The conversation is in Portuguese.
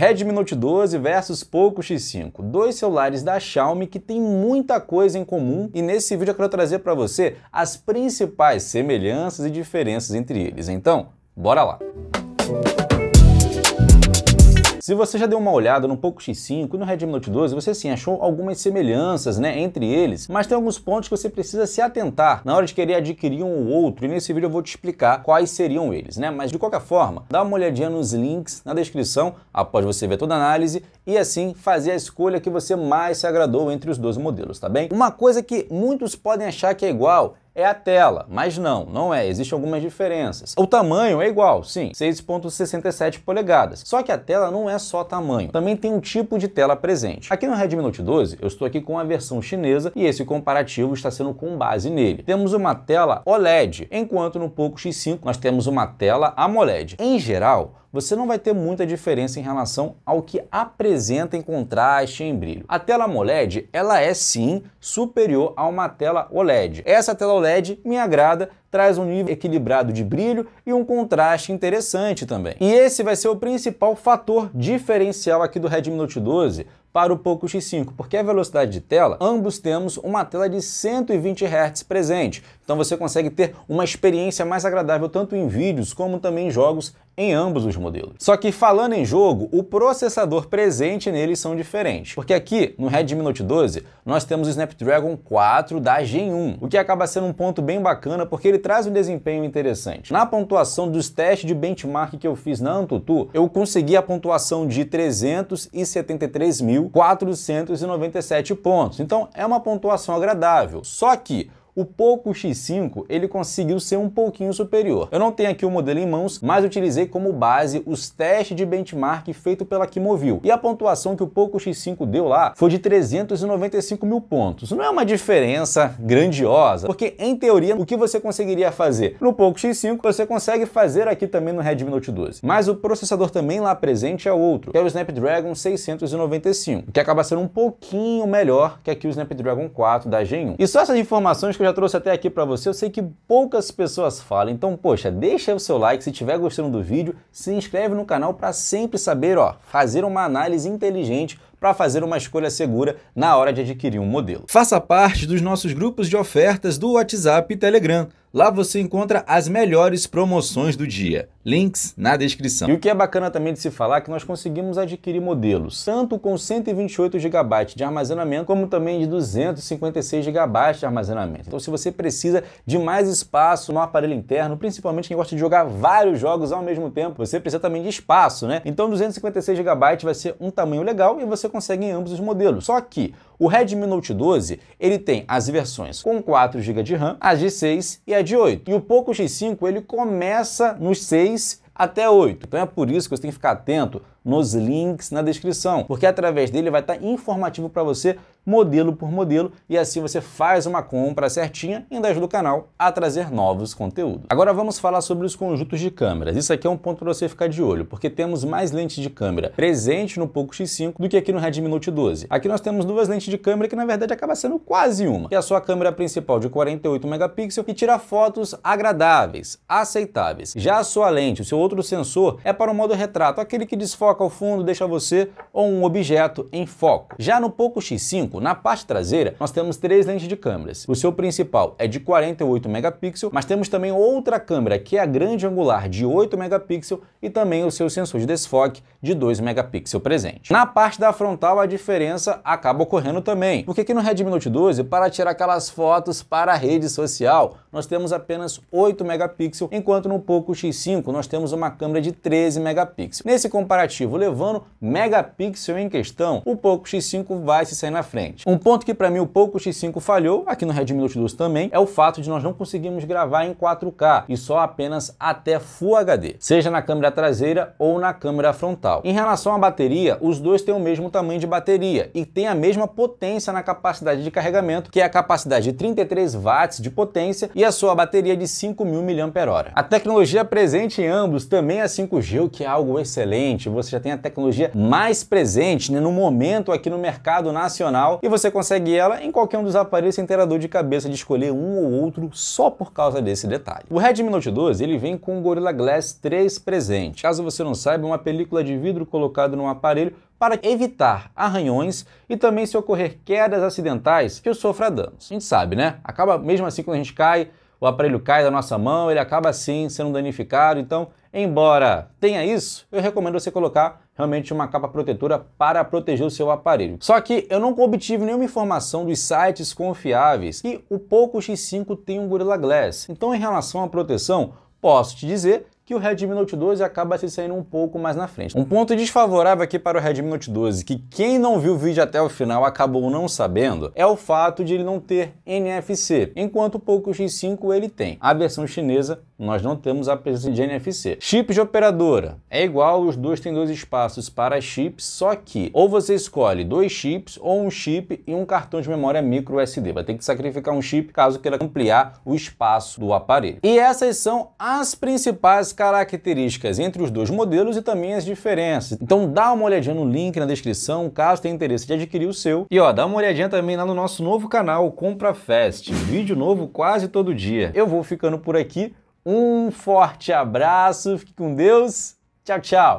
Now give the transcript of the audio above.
Redmi Note 12 versus Poco X5, dois celulares da Xiaomi que tem muita coisa em comum e nesse vídeo eu quero trazer para você as principais semelhanças e diferenças entre eles. Então, bora lá! Se você já deu uma olhada no Poco X5 e no Redmi Note 12, você sim achou algumas semelhanças né, entre eles, mas tem alguns pontos que você precisa se atentar na hora de querer adquirir um ou outro, e nesse vídeo eu vou te explicar quais seriam eles, né? Mas de qualquer forma, dá uma olhadinha nos links na descrição após você ver toda a análise e assim fazer a escolha que você mais se agradou entre os dois modelos, tá bem? Uma coisa que muitos podem achar que é igual é a tela, mas não, não é, existem algumas diferenças. O tamanho é igual, sim, 6.67 polegadas, só que a tela não é só tamanho, também tem um tipo de tela presente. Aqui no Redmi Note 12, eu estou aqui com a versão chinesa e esse comparativo está sendo com base nele. Temos uma tela OLED, enquanto no Poco X5 nós temos uma tela AMOLED. Em geral, você não vai ter muita diferença em relação ao que apresenta em contraste e em brilho. A tela AMOLED, ela é sim superior a uma tela OLED. Essa tela OLED me agrada, traz um nível equilibrado de brilho e um contraste interessante também. E esse vai ser o principal fator diferencial aqui do Redmi Note 12 para o Poco X5, porque a velocidade de tela, ambos temos uma tela de 120 Hz presente, então você consegue ter uma experiência mais agradável tanto em vídeos como também em jogos em ambos os modelos. Só que falando em jogo, o processador presente neles são diferentes, porque aqui no Redmi Note 12 nós temos o Snapdragon 4 da Gen 1, o que acaba sendo um ponto bem bacana porque ele traz um desempenho interessante. Na pontuação dos testes de benchmark que eu fiz na Antutu, eu consegui a pontuação de 373 mil 497 pontos. Então é uma pontuação agradável. Só que o Poco X5 ele conseguiu ser um pouquinho superior. Eu não tenho aqui o modelo em mãos, mas utilizei como base os testes de benchmark feito pela Kimovil. E a pontuação que o Poco X5 deu lá foi de 395 mil pontos. Não é uma diferença grandiosa, porque em teoria o que você conseguiria fazer no Poco X5 você consegue fazer aqui também no Redmi Note 12. Mas o processador também lá presente é outro, que é o Snapdragon 695, que acaba sendo um pouquinho melhor que aqui o Snapdragon 4 da Gen 1. E só essas informações que eu já trouxe até aqui para você, eu sei que poucas pessoas falam, então poxa, deixa o seu like se estiver gostando do vídeo, se inscreve no canal para sempre saber, ó, fazer uma análise inteligente para fazer uma escolha segura na hora de adquirir um modelo. Faça parte dos nossos grupos de ofertas do WhatsApp e Telegram. Lá você encontra as melhores promoções do dia. Links na descrição. E o que é bacana também de se falar é que nós conseguimos adquirir modelos, tanto com 128 GB de armazenamento, como também de 256 GB de armazenamento. Então se você precisa de mais espaço no aparelho interno, principalmente quem gosta de jogar vários jogos ao mesmo tempo, você precisa também de espaço, né? Então 256 GB vai ser um tamanho legal e você consegue em ambos os modelos. Só que o Redmi Note 12, ele tem as versões com 4 GB de RAM, a de 6 e a de 8. E o Poco X5, ele começa nos 6 até 8. Então é por isso que você tem que ficar atento nos links na descrição, porque através dele vai estar informativo para você modelo por modelo e assim você faz uma compra certinha e ainda ajuda o canal a trazer novos conteúdos. Agora vamos falar sobre os conjuntos de câmeras. Isso aqui é um ponto para você ficar de olho, porque temos mais lentes de câmera presente no Poco X5 do que aqui no Redmi Note 12. Aqui nós temos duas lentes de câmera que na verdade acaba sendo quase uma, que é a sua câmera principal de 48 megapixels e tira fotos agradáveis, aceitáveis. Já a sua lente, o seu outro sensor, é para o modo retrato, aquele que desfoca foco ao fundo deixa você ou um objeto em foco. Já no Poco X5, na parte traseira, nós temos três lentes de câmeras. O seu principal é de 48 megapixels, mas temos também outra câmera que é a grande angular de 8 megapixels e também o seu sensor de desfoque de 2 megapixels presente. Na parte da frontal, a diferença acaba ocorrendo também, porque aqui no Redmi Note 12, para tirar aquelas fotos para a rede social, nós temos apenas 8 megapixels, enquanto no Poco X5 nós temos uma câmera de 13 megapixels. Nesse comparativo, negativo, levando megapixel em questão, o Poco X5 vai se sair na frente. Um ponto que para mim o Poco X5 falhou, aqui no Redmi Note 12 também, é o fato de nós não conseguirmos gravar em 4K e só apenas até Full HD, seja na câmera traseira ou na câmera frontal. Em relação à bateria, os dois têm o mesmo tamanho de bateria e têm a mesma potência na capacidade de carregamento, que é a capacidade de 33 watts de potência e a sua bateria de 5.000 mAh. A tecnologia presente em ambos também é 5G, o que é algo excelente. Você você já tem a tecnologia mais presente né, no momento aqui no mercado nacional e você consegue ela em qualquer um dos aparelhos sem ter a dor de cabeça de escolher um ou outro só por causa desse detalhe. O Redmi Note 12 ele vem com o Gorilla Glass 3 presente. Caso você não saiba, é uma película de vidro colocada num aparelho para evitar arranhões e também se ocorrer quedas acidentais que sofra danos. A gente sabe, né? Acaba mesmo assim quando a gente cai, o aparelho cai da nossa mão, ele acaba assim sendo danificado. Então, embora tenha isso, eu recomendo você colocar realmente uma capa protetora para proteger o seu aparelho. Só que eu não obtive nenhuma informação dos sites confiáveis que o Poco X5 tem um Gorilla Glass. Então, em relação à proteção, posso te dizer que o Redmi Note 12 acaba se saindo um pouco mais na frente. Um ponto desfavorável aqui para o Redmi Note 12, que quem não viu o vídeo até o final acabou não sabendo, é o fato de ele não ter NFC, enquanto o Poco X5 ele tem. A versão chinesa, nós não temos a presença de NFC. Chip de operadora, é igual, os dois têm dois espaços para chips, só que ou você escolhe dois chips, ou um chip e um cartão de memória micro SD. Vai ter que sacrificar um chip caso queira ampliar o espaço do aparelho. E essas são as principais características entre os dois modelos e também as diferenças. Então dá uma olhadinha no link na descrição, caso tenha interesse de adquirir o seu. E ó, dá uma olhadinha também lá no nosso novo canal, Compra Fest. Vídeo novo quase todo dia. Eu vou ficando por aqui. Um forte abraço, fique com Deus. Tchau, tchau.